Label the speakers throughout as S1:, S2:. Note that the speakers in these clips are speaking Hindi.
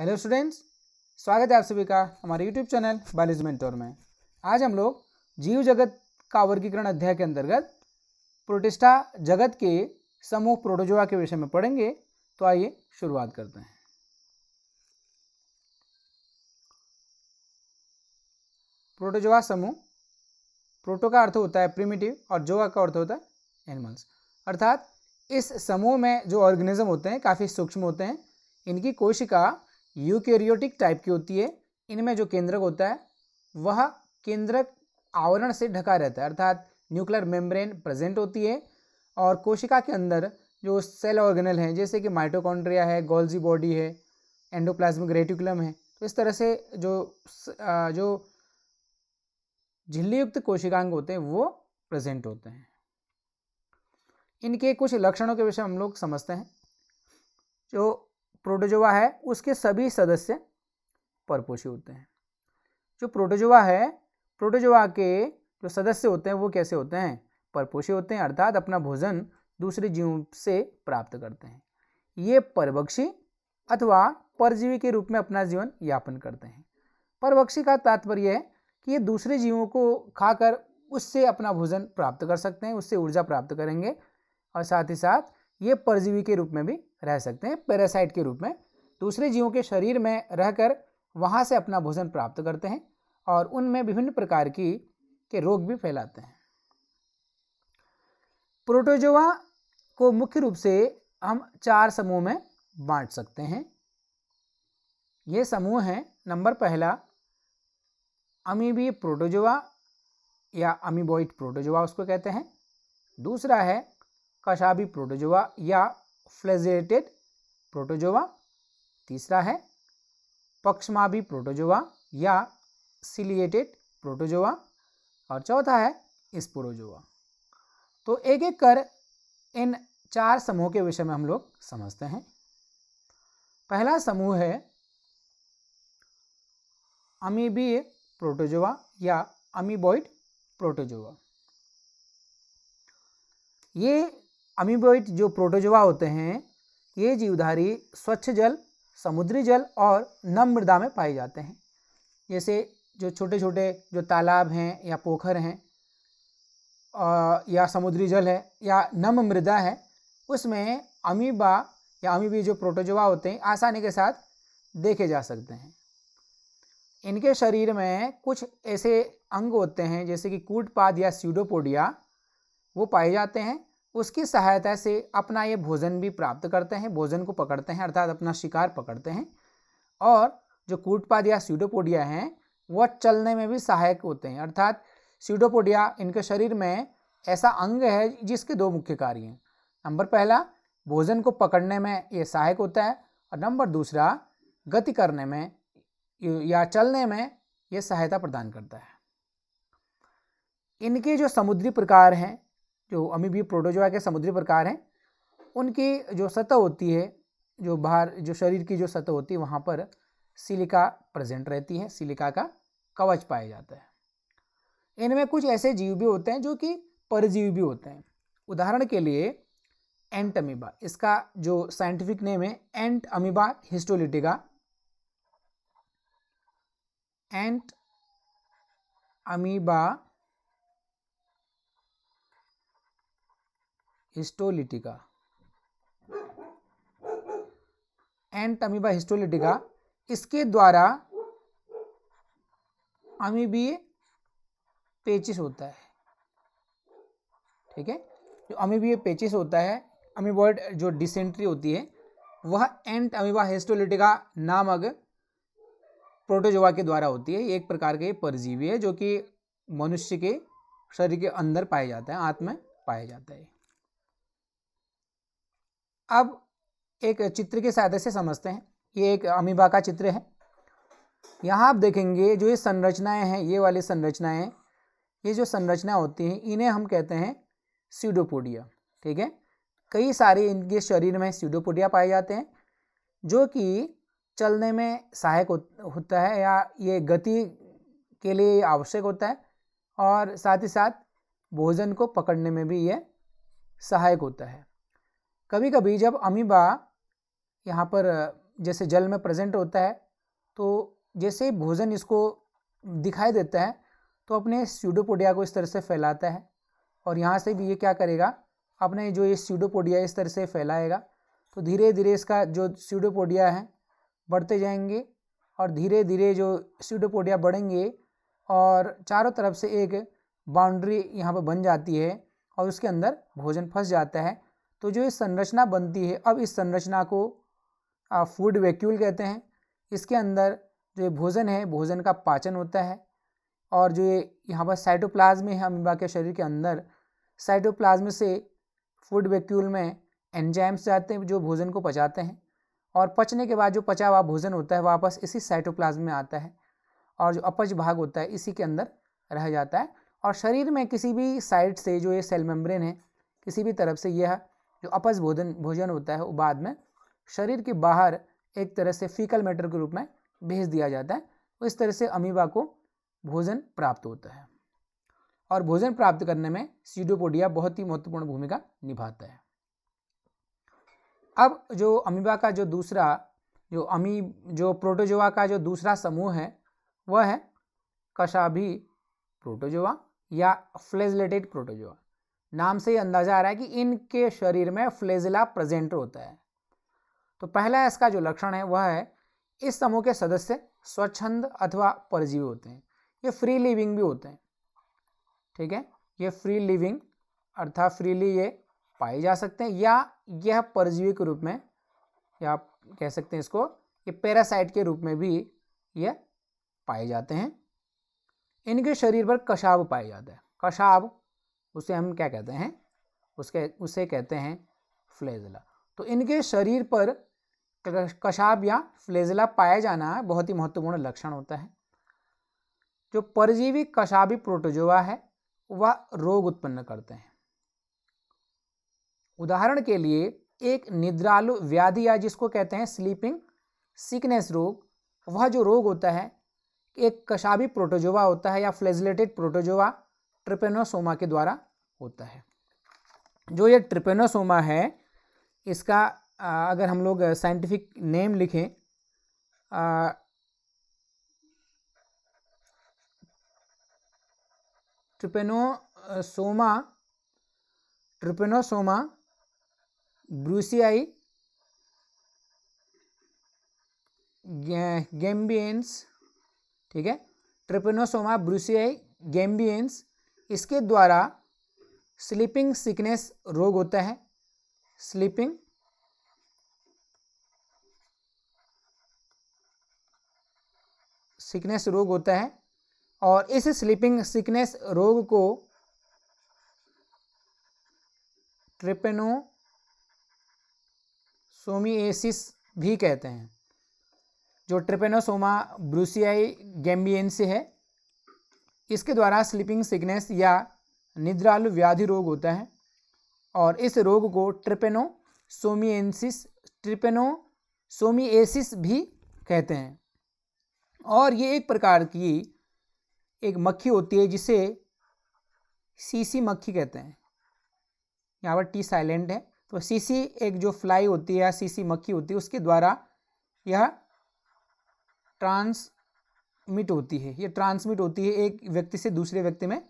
S1: हेलो स्टूडेंट्स स्वागत है आप सभी का हमारे यूट्यूब चैनल बालिज मेंटोर में आज हम लोग जीव जगत का वर्गीकरण अध्याय के अंतर्गत प्रोटिस्टा जगत के समूह प्रोटोजोआ के विषय में पढ़ेंगे तो आइए शुरुआत करते हैं प्रोटोजोआ समूह प्रोटो का अर्थ होता है प्रिमिटिव और जोआ का अर्थ होता है एनिमल्स अर्थात इस समूह में जो ऑर्गेनिज्म होते हैं काफ़ी सूक्ष्म होते हैं इनकी कोशिका यूकेरियोटिक टाइप की होती है इनमें जो केंद्रक होता है वह केंद्रक आवरण से ढका रहता है अर्थात न्यूक्लियर मेम्ब्रेन प्रेजेंट होती है और कोशिका के अंदर जो सेल ऑर्गेनल हैं जैसे कि माइटोकॉन्ड्रिया है गोल्जी बॉडी है एंडोप्लाज्मिक रेटिकुलम है तो इस तरह से जो जो झिल्लीयुक्त कोशिकांग होते हैं वो प्रेजेंट होते हैं इनके कुछ लक्षणों के विषय हम लोग समझते हैं जो प्रोटोजोआ है उसके सभी सदस्य परपोषी होते हैं जो प्रोटोजोआ है प्रोटोजोआ के जो सदस्य होते हैं वो कैसे होते हैं परपोषी होते हैं अर्थात अपना भोजन दूसरे जीवों से प्राप्त करते हैं ये परभक्षी अथवा परजीवी के रूप में अपना जीवन यापन करते हैं परभक्षी का तात्पर्य है कि ये दूसरे जीवों को खाकर उससे अपना भोजन प्राप्त कर सकते हैं उससे ऊर्जा प्राप्त करेंगे और साथ ही साथ ये परजीवी के रूप में भी रह सकते हैं पैरासाइट के रूप में दूसरे जीवों के शरीर में रहकर वहाँ से अपना भोजन प्राप्त करते हैं और उनमें विभिन्न प्रकार की के रोग भी फैलाते हैं प्रोटोजोआ को मुख्य रूप से हम चार समूह में बांट सकते हैं ये समूह हैं नंबर पहला अमीबी प्रोटोजोआ या अमीबॉइट प्रोटोजोआ उसको कहते हैं दूसरा है पशाबी प्रोटोजोवा या फ्लेजेटेड प्रोटोजोवा तीसरा है पक्षमाभी प्रोटोजोवा या सिलिएटेड प्रोटोजोवा और चौथा है स्पोरोजोवा तो एक एक कर इन चार समूह के विषय में हम लोग समझते हैं पहला समूह है अमीबीय प्रोटोजोवा या अमीबॉइड प्रोटोजोवा ये अमीबोइट जो प्रोटोजोआ होते हैं ये जीवधारी स्वच्छ जल समुद्री जल और नम मृदा में पाए जाते हैं जैसे जो छोटे छोटे जो तालाब हैं या पोखर हैं या समुद्री जल है या नम मृदा है उसमें अमीबा या अमीबी जो प्रोटोजोआ होते हैं आसानी के साथ देखे जा सकते हैं इनके शरीर में कुछ ऐसे अंग होते हैं जैसे कि कूटपाद या स्यूडोपोडिया वो पाए जाते हैं उसकी सहायता से अपना ये भोजन भी प्राप्त करते हैं भोजन को पकड़ते हैं अर्थात अपना शिकार पकड़ते हैं और जो कूटपाद या सीडोपोडिया हैं वह चलने में भी सहायक होते हैं अर्थात सीडोपोडिया इनके शरीर में ऐसा अंग है जिसके दो मुख्य कार्य हैं नंबर पहला भोजन को पकड़ने में ये सहायक होता है और नंबर दूसरा गति करने में या चलने में ये सहायता प्रदान करता है इनके जो समुद्री प्रकार हैं जो अमीबी प्रोटोजोआ के समुद्री प्रकार हैं उनकी जो सतह होती है जो बाहर जो शरीर की जो सतह होती है वहाँ पर सिलिका प्रेजेंट रहती है सिलिका का कवच पाया जाता है इनमें कुछ ऐसे जीव भी होते हैं जो कि परजीव भी होते हैं उदाहरण के लिए एंट अमीबा इसका जो साइंटिफिक नेम है entamoeba histolytica entamoeba histolytica entamoeba histolytica इसके द्वारा अमीबी पेचिस होता है ठीक है जो अमीबीय पेचिस होता है अमीबॉइड जो डिसेंट्री होती है वह एंट अमीबा हिस्टोलिटिका नामक प्रोटोजोवा के द्वारा होती है एक प्रकार के परजीवी है जो कि मनुष्य के शरीर के अंदर पाया जाता है आत्म में पाया जाता है अब एक चित्र के सहायता से समझते हैं ये एक अमीबा का चित्र है यहाँ आप देखेंगे जो ये संरचनाएं हैं ये वाली संरचनाएं ये जो संरचना होती हैं इन्हें हम कहते हैं सीडोपोडिया ठीक है कई सारे इनके शरीर में सीडोपोडिया पाए जाते हैं जो कि चलने में सहायक होता है या ये गति के लिए आवश्यक होता है और साथ ही साथ भोजन को पकड़ने में भी ये सहायक होता है कभी कभी जब अमीबा यहाँ पर जैसे जल में प्रेजेंट होता है तो जैसे भोजन इसको दिखाई देता है तो अपने स्यूडोपोडिया को इस तरह से फैलाता है और यहाँ से भी ये क्या करेगा अपने जो ये स्यूडोपोडिया इस तरह से फैलाएगा तो धीरे धीरे इसका जो स्यूडोपोडिया है बढ़ते जाएंगे और धीरे धीरे जो स्यूडोपोडिया बढ़ेंगे और चारों तरफ से एक बाउंड्री यहाँ पर बन जाती है और उसके अंदर भोजन फंस जाता है तो जो ये संरचना बनती है अब इस संरचना को फूड वैक्यूल कहते हैं इसके अंदर जो ये भोजन है भोजन का पाचन होता है और जो ये यहाँ पर साइटोप्लाज्म है अमीबा के शरीर के अंदर साइटोप्लाज्म से फूड वैक्यूल में एंजाइम्स जाते हैं जो भोजन को पचाते हैं और पचने के बाद जो पचा हुआ भोजन होता है वापस इसी साइटोप्लाज्म में आता है और जो अपच भाग होता है इसी के अंदर रह जाता है और शरीर में किसी भी साइड से जो ये सेल मेम्ब्रेन है किसी भी तरफ से यह जो अपज भोजन भोजन होता है वो बाद में शरीर के बाहर एक तरह से फीकल मैटर के रूप में भेज दिया जाता है तो इस तरह से अमीबा को भोजन प्राप्त होता है और भोजन प्राप्त करने में सीडोपोडिया बहुत ही महत्वपूर्ण भूमिका निभाता है अब जो अमीबा का जो दूसरा जो अमी जो प्रोटोजोआ का जो दूसरा समूह है वह है कशाभी प्रोटोजोआ या फ्लेजलेटेड प्रोटोजोआ नाम से ही अंदाज़ा आ रहा है कि इनके शरीर में फ्लेजिला प्रेजेंट होता है तो पहला इसका जो लक्षण है वह है इस समूह के सदस्य स्वच्छंद अथवा परजीवी होते हैं ये फ्री लिविंग भी होते हैं ठीक है ये फ्री लिविंग अर्थात फ्रीली ये पाए जा सकते हैं या यह परजीवी के रूप में या आप कह सकते हैं इसको ये पैरासाइट के रूप में भी ये पाए जाते हैं इनके शरीर पर कशाब पाया जाता है कशाब उसे हम क्या कहते हैं उसके उसे कहते हैं फ्लेजला तो इनके शरीर पर कशाब या फ्लेजला पाया जाना बहुत ही महत्वपूर्ण लक्षण होता है जो परजीवी कशाबी प्रोटोजोआ है वह रोग उत्पन्न करते हैं उदाहरण के लिए एक निद्रालु व्याधि या जिसको कहते हैं स्लीपिंग सिकनेस रोग वह जो रोग होता है एक कशाबी प्रोटोजोवा होता है या फ्लेजलेटेड प्रोटोजोवा ट्रिपेनोसोमा के द्वारा होता है जो ये ट्रिपेनोसोमा है इसका अगर हम लोग साइंटिफिक नेम लिखें ट्रिपेनोसोमा ट्रिपेनोसोमा ब्रूसियाई गेम्बियंस ठीक है ट्रिपेनोसोमा ब्रूसियाई गेम्बियंस इसके द्वारा स्लीपिंग सिकनेस रोग होता है स्लीपिंग सिकनेस रोग होता है और इस स्लीपिंग सिकनेस रोग को ट्रिपेनोसोमिएसिस भी कहते हैं जो ट्रिपेनोसोमा ब्रूसियाई गैम्बियन से है इसके द्वारा स्लीपिंग सिकनेस या निद्रालु व्याधि रोग होता है और इस रोग को ट्रिपेनो ट्रिपेनोसोमिएसिस भी कहते हैं और ये एक प्रकार की एक मक्खी होती है जिसे सीसी मक्खी कहते हैं यहाँ पर टी साइलेंट है तो सीसी एक जो फ्लाई होती है या सीसी मक्खी होती है उसके द्वारा यह ट्रांस ट्रांसमिट होती है ये ट्रांसमिट होती है एक व्यक्ति से दूसरे व्यक्ति में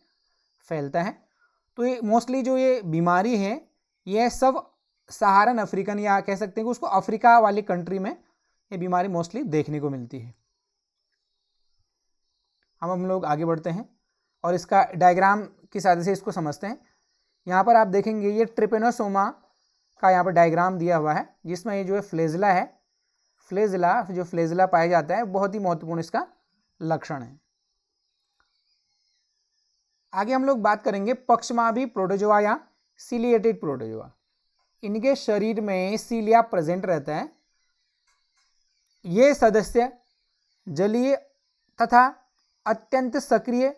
S1: फैलता है तो ये मोस्टली जो ये बीमारी है ये सब सहारन अफ्रीकन या कह सकते हैं कि उसको अफ्रीका वाली कंट्री में ये बीमारी मोस्टली देखने को मिलती है हम हम लोग आगे बढ़ते हैं और इसका डायग्राम की सहायता से इसको समझते हैं यहाँ पर आप देखेंगे ये ट्रिपेनोसोमा का यहाँ पर डायग्राम दिया हुआ है जिसमें ये जो है फ्लेजला है फ्लेजला जो फ्लेजला पाया जाता है बहुत ही महत्वपूर्ण इसका लक्षण है आगे हम लोग बात करेंगे पक्षमाभी प्रोटोजोआ या सिलिएटेड प्रोटोजोआ इनके शरीर में सीलिया प्रेजेंट रहता है ये सदस्य जलीय तथा अत्यंत सक्रिय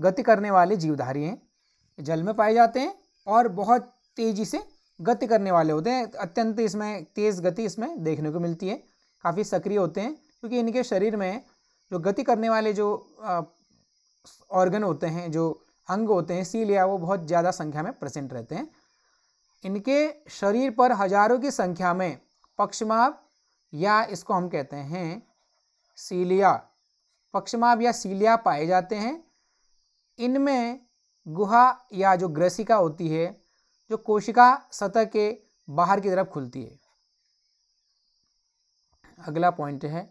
S1: गति करने वाले जीवधारी हैं जल में पाए जाते हैं और बहुत तेज़ी से गति करने वाले होते हैं अत्यंत इसमें तेज़ गति इसमें देखने को मिलती है काफ़ी सक्रिय होते हैं क्योंकि इनके शरीर में जो गति करने वाले जो ऑर्गन होते हैं जो अंग होते हैं सीलिया वो बहुत ज़्यादा संख्या में प्रेजेंट रहते हैं इनके शरीर पर हजारों की संख्या में पक्षमाप या इसको हम कहते हैं सीलिया पक्षमाप या सीलिया पाए जाते हैं इनमें गुहा या जो ग्रसिका होती है जो कोशिका सतह के बाहर की तरफ खुलती है अगला पॉइंट है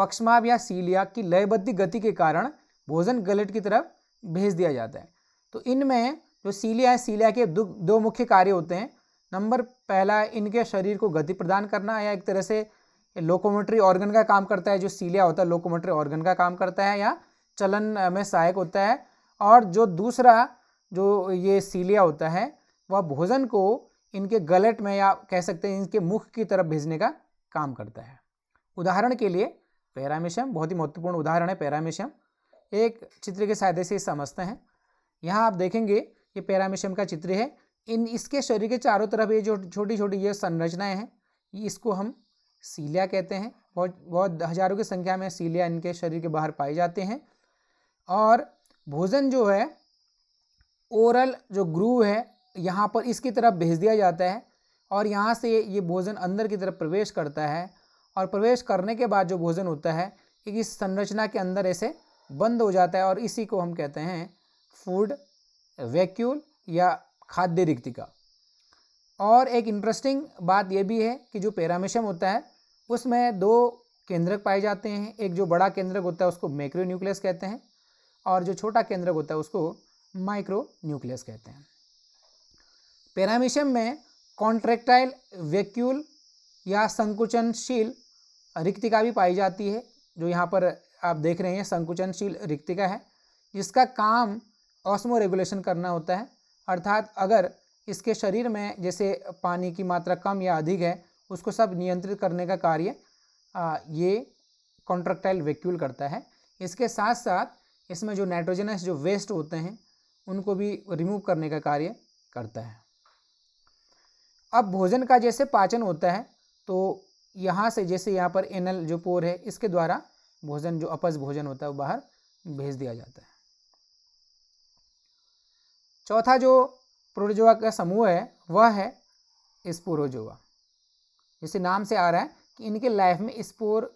S1: पक्षमाप या सीलिया की लयबद्ध गति के कारण भोजन गलट की तरफ भेज दिया जाता है तो इनमें जो सीलिया है सीलिया के दो, दो मुख्य कार्य होते हैं नंबर पहला इनके शरीर को गति प्रदान करना या एक तरह से लोकोमोटरी ऑर्गन का काम करता है जो सीलिया होता है लोकोमोटरी ऑर्गन का काम करता है या चलन में सहायक होता है और जो दूसरा जो ये सीलिया होता है वह भोजन को इनके गलट में या कह सकते हैं इनके मुख की तरफ भेजने का काम करता है उदाहरण के लिए पैरामीशियम बहुत ही महत्वपूर्ण उदाहरण है पैरामीशियम एक चित्र के सहायता से समझते हैं यहाँ आप देखेंगे ये पैरामीशियम का चित्र है इन इसके शरीर के चारों तरफ ये जो छोटी छोटी ये संरचनाएं हैं इसको हम सीलिया कहते हैं बहुत बहुत हजारों की संख्या में सीलिया इनके शरीर के बाहर पाए जाते हैं और भोजन जो है ओरल जो ग्रूव है यहाँ पर इसकी तरफ भेज दिया जाता है और यहाँ से ये भोजन अंदर की तरफ प्रवेश करता है और प्रवेश करने के बाद जो भोजन होता है इस संरचना के अंदर ऐसे बंद हो जाता है और इसी को हम कहते हैं फूड वैक्यूल या खाद्य रिक्तिका और एक इंटरेस्टिंग बात यह भी है कि जो पैरामिशम होता है उसमें दो केंद्रक पाए जाते हैं एक जो बड़ा केंद्रक होता है उसको मैक्रो न्यूक्लियस कहते हैं और जो छोटा केंद्रक होता है उसको माइक्रो न्यूक्लियस कहते हैं पैरामिशम में कॉन्ट्रेक्टाइल वैक्यूल या संकुचनशील रिक्तिका भी पाई जाती है जो यहाँ पर आप देख रहे हैं संकुचनशील रिक्तिका है जिसका काम ऑस्मो रेगुलेशन करना होता है अर्थात अगर इसके शरीर में जैसे पानी की मात्रा कम या अधिक है उसको सब नियंत्रित करने का कार्य ये कॉन्ट्रक्टाइल वेक्यूल करता है इसके साथ साथ इसमें जो नाइट्रोजनस जो वेस्ट होते हैं उनको भी रिमूव करने का कार्य करता है अब भोजन का जैसे पाचन होता है तो यहाँ से जैसे यहाँ पर एनल जो पोर है इसके द्वारा भोजन जो अपज भोजन होता है वो बाहर भेज दिया जाता है चौथा जो प्रोटोजोआ का समूह है वह है स्पोरोजोआ जैसे नाम से आ रहा है कि इनके लाइफ में स्पोर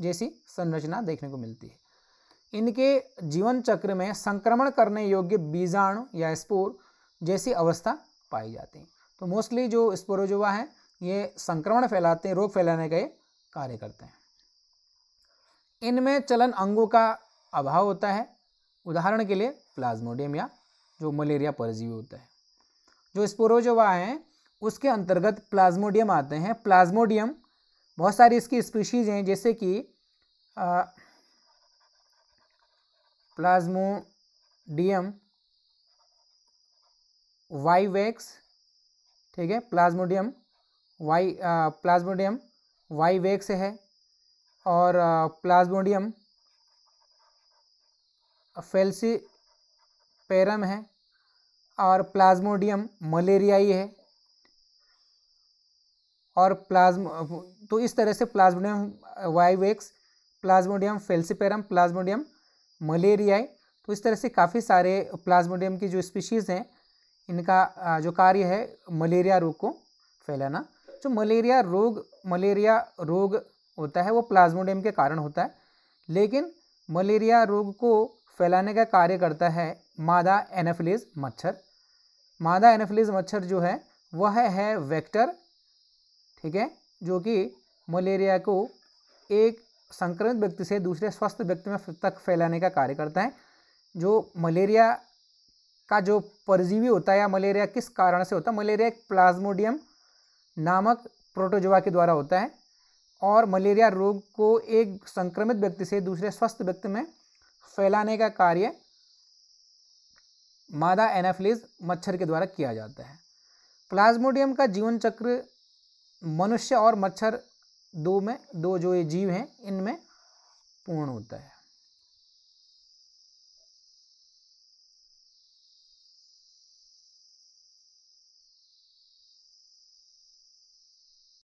S1: जैसी संरचना देखने को मिलती है इनके जीवन चक्र में संक्रमण करने योग्य बीजाणु या स्पोर जैसी अवस्था पाई जाती है तो मोस्टली जो स्पोरोजोआ है ये संक्रमण फैलाते हैं रोग फैलाने का ये कार्य करते हैं इनमें चलन अंगों का अभाव होता है उदाहरण के लिए प्लाज्मोडियम या जो मलेरिया परजीवी होता है जो स्पोरोजोवा हैं उसके अंतर्गत प्लाज्मोडियम आते हैं प्लाज्मोडियम बहुत सारी इसकी स्पीशीज़ हैं जैसे कि प्लाज्मोडियम वाइवेक्स ठीक है प्लाज्मोडियम वाई प्लाज्मोडियम वाई वेग से है और प्लाज्मोडियम फेल्सी पेरम है और प्लाज्मोडियम मलेरियाई है और प्लाज्म तो इस तरह से plasmodium vivax plasmodium falciparum plasmodium malariae तो इस तरह से काफ़ी सारे प्लाज्मोडियम की जो स्पीशीज़ हैं इनका जो कार्य है मलेरिया रोग को फैलाना जो मलेरिया रोग मलेरिया रोग होता है वो प्लाज्मोडियम के कारण होता है लेकिन मलेरिया रोग को फैलाने का कार्य करता है मादा एनाफिलिज मच्छर मादा एनाफिलिज मच्छर जो है वह है, है वेक्टर ठीक है जो कि मलेरिया को एक संक्रमित व्यक्ति से दूसरे स्वस्थ व्यक्ति में तक फैलाने का कार्य करता है जो मलेरिया का जो परजीवी होता है या मलेरिया किस कारण से होता है मलेरिया एक प्लाज्मोडियम नामक प्रोटोजोआ के द्वारा होता है और मलेरिया रोग को एक संक्रमित व्यक्ति से दूसरे स्वस्थ व्यक्ति में फैलाने का कार्य मादा एनाफिलिज मच्छर के द्वारा किया जाता है प्लाज्मोडियम का जीवन चक्र मनुष्य और मच्छर दो में दो जो ये जीव हैं इनमें पूर्ण होता है